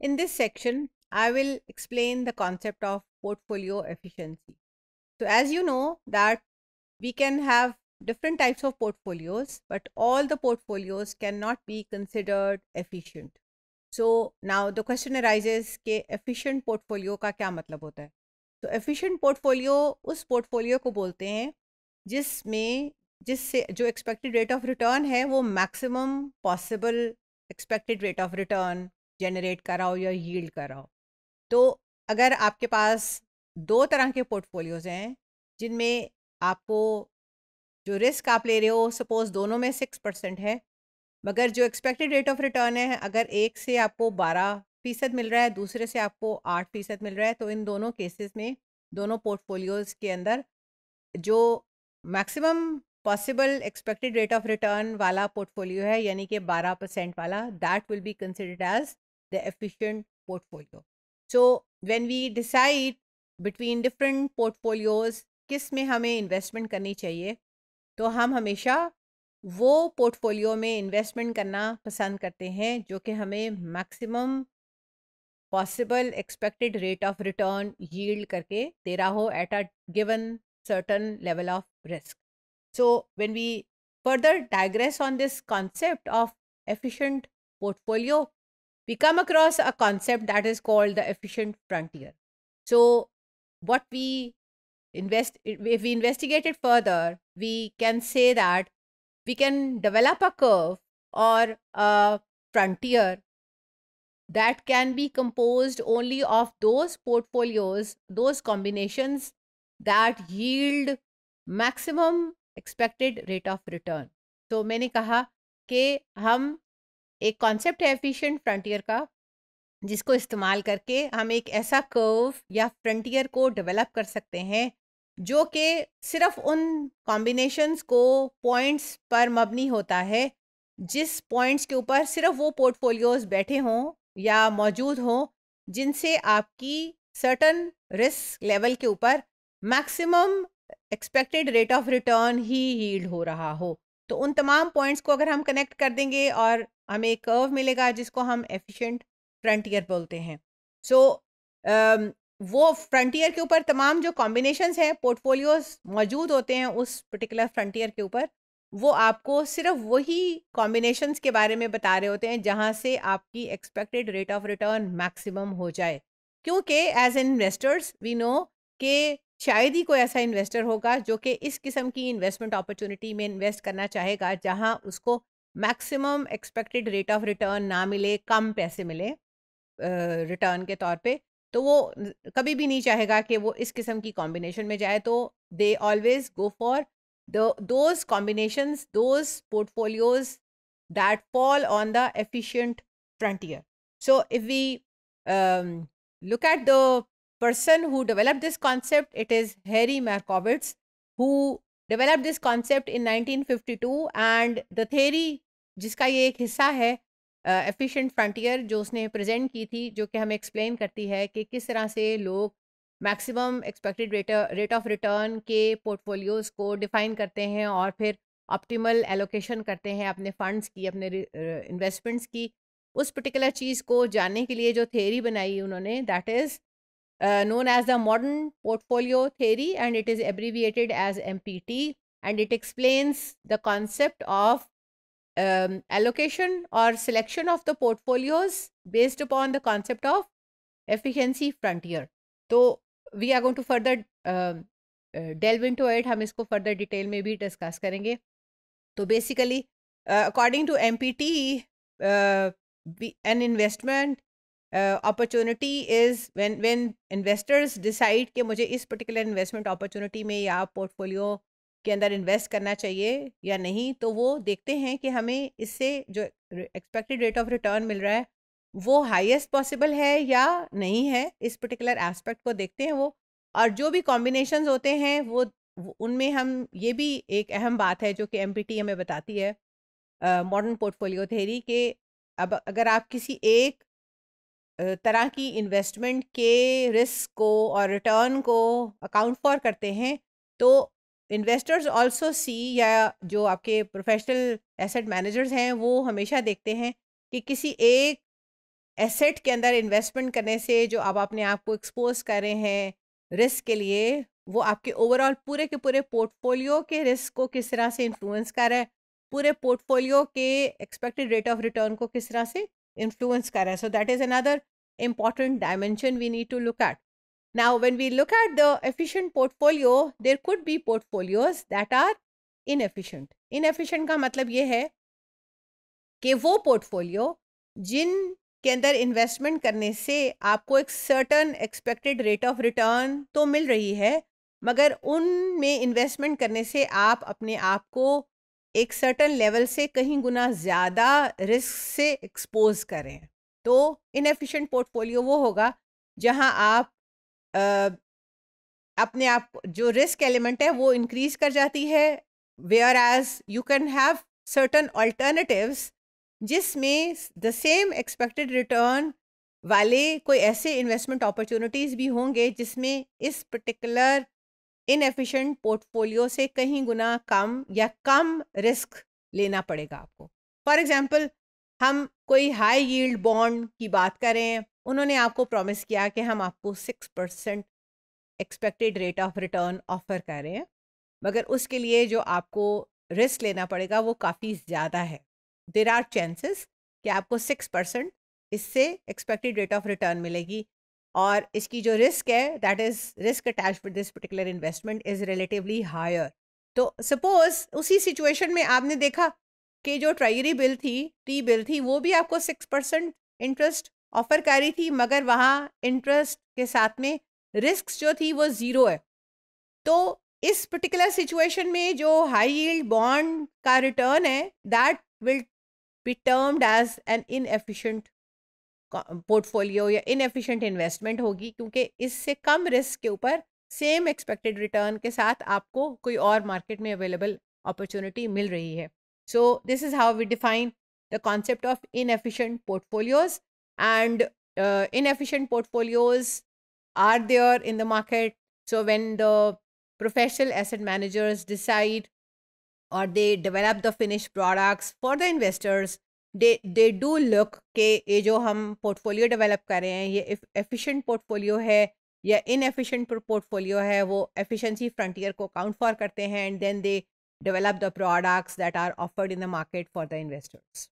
In this section, I will explain the concept of portfolio efficiency. So as you know that we can have different types of portfolios, but all the portfolios cannot be considered efficient. So now the question arises कि efficient portfolio का क्या मतलब होता है efficient portfolio उस portfolio को बोलते हैं expected rate of return है वो maximum possible expected rate of return generate कराओ या यील्ड कराओ तो अगर आपके पास दो तरह के पोर्टफोलियोज़ हैं जिनमें आपको जो रिस्क आप ले रहे हो सपोज़ दोनों में सिक्स परसेंट है मगर जो एक्सपेक्टेड रेट ऑफ रिटर्न है अगर एक से आपको बारह फ़ीसद मिल रहा है दूसरे से आपको आठ फ़ीसद मिल रहा है तो इन दोनों केसेस में दोनों पोर्टफोलियोज़ के अंदर जो maximum possible expected rate of return वाला पोर्टफोलियो है यानी कि बारह परसेंट वाला that will be considered as the efficient portfolio. So when we decide between different portfolios किस में हमें इन्वेस्टमेंट करनी चाहिए तो हम हमेशा वो पोर्टफोलियो में इन्वेस्टमेंट करना पसंद करते हैं जो कि हमें maximum possible expected rate of return yield करके दे रहा हो at a given certain level of risk. So, when we further digress on this concept of efficient portfolio, we come across a concept that is called the efficient frontier. So, what we invest, if we investigate it further, we can say that we can develop a curve or a frontier that can be composed only of those portfolios, those combinations that yield maximum expected rate of return. So मैंने कहा कि हम एक concept है efficient frontier का जिसको इस्तेमाल करके हम एक ऐसा कर्व या फ्रंटियर को डेवलप कर सकते हैं जो कि सिर्फ उन कॉम्बिनेशंस को पॉइंट्स पर मबनी होता है जिस पॉइंट्स के ऊपर सिर्फ वो पोर्टफोलियोज बैठे हों या मौजूद हों जिनसे आपकी सर्टन रिस्क लेवल के ऊपर maximum expected rate of return ही हील्ड हो रहा हो तो उन तमाम पॉइंट्स को अगर हम कनेक्ट कर देंगे और हमें एक कर्व मिलेगा जिसको हम एफिशिएंट फ्रंटियर बोलते हैं सो so, um, वो फ्रंटियर के ऊपर तमाम जो कॉम्बिनेशंस हैं पोर्टफोलियोज मौजूद होते हैं उस पर्टिकुलर फ्रंटियर के ऊपर वो आपको सिर्फ वही कॉम्बिनेशंस के बारे में बता रहे होते हैं जहाँ से आपकी expected rate of return maximum हो जाए क्योंकि as an investors we know कि शायद ही कोई ऐसा इन्वेस्टर होगा जो कि इस किस्म की इन्वेस्टमेंट अपॉर्चुनिटी में इन्वेस्ट करना चाहेगा जहां उसको maximum expected rate of return ना मिले कम पैसे मिले रिटर्न के तौर पे तो वो कभी भी नहीं चाहेगा कि वो इस किस्म की कॉम्बिनेशन में जाए तो they always go for those combination those portfolios that fall on the efficient frontier so if we look at the person who develop this concept it is Harry Markowitz who develop this concept in 1952 and the theory जिसका ये एक हिस्सा है efficient uh, frontier जो उसने present की थी जो कि हमें एक्सप्लेन करती है कि किस तरह से लोग maximum expected rate rate of return के पोर्टफोलियोज को डिफाइन करते हैं और फिर ऑप्टिमल एलोकेशन करते हैं अपने फंड्स की अपने इन्वेस्टमेंट्स की उस पर्टिकुलर चीज़ को जानने के लिए जो थेरी बनाई उन्होंने that is Uh, known as the modern portfolio theory and it is abbreviated as MPT and it explains the concept of um, allocation or selection of the portfolios based upon the concept of efficiency frontier. So we are going to further um, uh, delve into it. हम इसको further detail में भी discuss करेंगे. so basically uh, according to MPT, uh, an investment opportunity is when when investors decide कि मुझे इस particular investment opportunity में या पोर्टफोलियो के अंदर इन्वेस्ट करना चाहिए या नहीं तो वो देखते हैं कि हमें इससे जो एक्सपेक्टेड रेट ऑफ रिटर्न मिल रहा है वो हाईएस्ट पॉसिबल है या नहीं है इस पर्टिकुलर एस्पेक्ट को देखते हैं वो और जो भी कॉम्बिनेशन होते हैं वो उनमें हम ये भी एक अहम बात है जो कि एम हमें बताती है मॉडर्न पोर्टफोलियो थेरी के अब अगर आप किसी एक तरह की इन्वेस्टमेंट के रिस्क को और रिटर्न को अकाउंट फॉर करते हैं तो इन्वेस्टर्स ऑल्सो सी या जो आपके प्रोफेशनल एसेट मैनेजर्स हैं वो हमेशा देखते हैं कि किसी एक एसेट के अंदर इन्वेस्टमेंट करने से जो आप अपने आप को एक्सपोज कर रहे हैं रिस्क के लिए वो आपके ओवरऑल पूरे के पूरे पोर्टफोलियो के रिस्क को किस तरह से इन्फ्लुएंस कर रहा है पूरे पोर्टफोलियो के एक्सपेक्टेड रेट ऑफ रिटर्न को किस तरह से इन्फ्लुएंस कर रहा है so that is another important dimension we need to look at. Now, when we look at the efficient portfolio, there could be portfolios that are inefficient. Inefficient ka matlab ye hai ke wo portfolio jin ke andar investment karne se aapko ek certain expected rate of return to mil rahi hai magar un mein investment karne se aap apne aap ko एक certain level से कहीं गुना ज़्यादा risk से expose करें तो inefficient portfolio वो होगा जहां आप आ, अपने आप जो रिस्क एलिमेंट है वो इंक्रीज कर जाती है where as you can have certain alternatives जिसमें द सेम एक्सपेक्टेड रिटर्न वाले कोई ऐसे इन्वेस्टमेंट अपॉर्चुनिटीज़ भी होंगे जिसमें इस पर्टिकुलर इनएफिशिएंट पोर्टफोलियो से कहीं गुना कम या कम रिस्क लेना पड़ेगा आपको फॉर एग्जाम्पल हम कोई हाई यील्ड बॉन्ड की बात करें उन्होंने आपको प्रॉमिस किया कि हम आपको six percent expected rate of return offer कर रहे हैं मगर उसके लिए जो आपको रिस्क लेना पड़ेगा वो काफ़ी ज़्यादा है देर आर चांसेस कि आपको सिक्स परसेंट इससे एक्सपेक्टेड रेट ऑफ रिटर्न मिलेगी और इसकी जो रिस्क है that is risk attach with this particular investment is relatively higher तो सपोज उसी सिचुएशन में आपने देखा के जो ट्रेजरी बिल थी टी बिल थी वो भी आपको सिक्स परसेंट इंटरेस्ट ऑफर कर रही थी मगर वहाँ इंटरेस्ट के साथ में रिस्क जो थी वो ज़ीरो है तो इस पर्टिकुलर सिचुएशन में जो हाई यील्ड बॉन्ड का रिटर्न है that will be termed as an inefficient portfolio या इनएफिशिएंट इन्वेस्टमेंट होगी क्योंकि इससे कम रिस्क के ऊपर सेम एक्सपेक्टेड रिटर्न के साथ आपको कोई और मार्केट में अवेलेबल अपॉर्चुनिटी मिल रही है So this is how we define the concept of inefficient portfolios and uh, inefficient portfolios are there in the market. So when the professional asset managers decide or they develop the finished products for the investors, they, they do look कि ये जो portfolio develop कर ye efficient portfolio hai ya inefficient portfolio hai. वो efficiency frontier ko count for karte हैं and then they develop the products that are offered in the market for the investors.